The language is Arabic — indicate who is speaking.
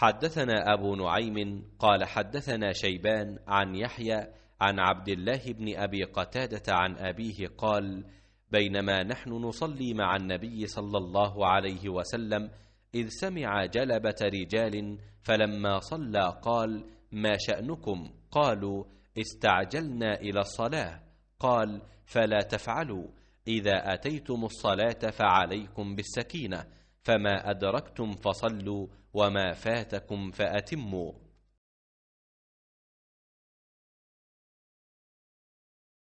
Speaker 1: حدثنا
Speaker 2: أبو نعيم قال حدثنا شيبان عن يحيى عن عبد الله بن أبي قتادة عن أبيه قال: بينما نحن نصلي مع النبي صلى الله عليه وسلم إذ سمع جلبة رجال فلما صلى قال: ما شأنكم؟ قالوا: استعجلنا إلى الصلاة. قال: فلا تفعلوا، إذا أتيتم الصلاة فعليكم بالسكينة. فما أدركتم فصلوا وما فاتكم
Speaker 3: فأتموا